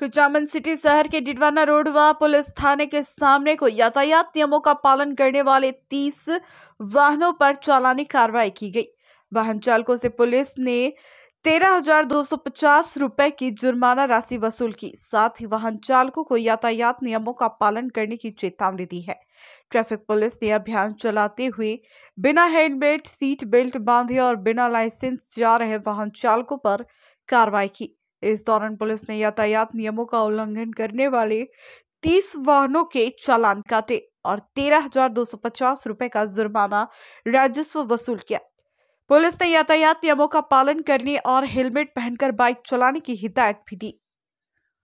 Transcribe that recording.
Kuchaman city शहर के Didwana road व पुलिस थाने के सामने को यातायात नियमों का पालन करने वाले तीस वाहनों पर चालानी कार्रवाई की गई वाहन चालकों से पुलिस ने तेरह हजार दो सौ पचास रुपए की जुर्माना राशि वसूल की साथ ही वाहन चालकों को यातायात नियमों का पालन करने की चेतावनी दी है ट्रैफिक पुलिस ने अभियान चलाते हुए बिना हेलमेट सीट बेल्ट बांधे और बिना लाइसेंस जा रहे वाहन चालकों पर कार्रवाई की इस दौरान पुलिस ने यातायात नियमों का उल्लंघन करने वाले तीस वाहनों के चालान काटे और तेरह हजार दो सौ पचास रुपए का जुर्माना राजस्व वसूल किया पुलिस ने यातायात नियमों का पालन करने और हेलमेट पहनकर बाइक चलाने की हिदायत भी दी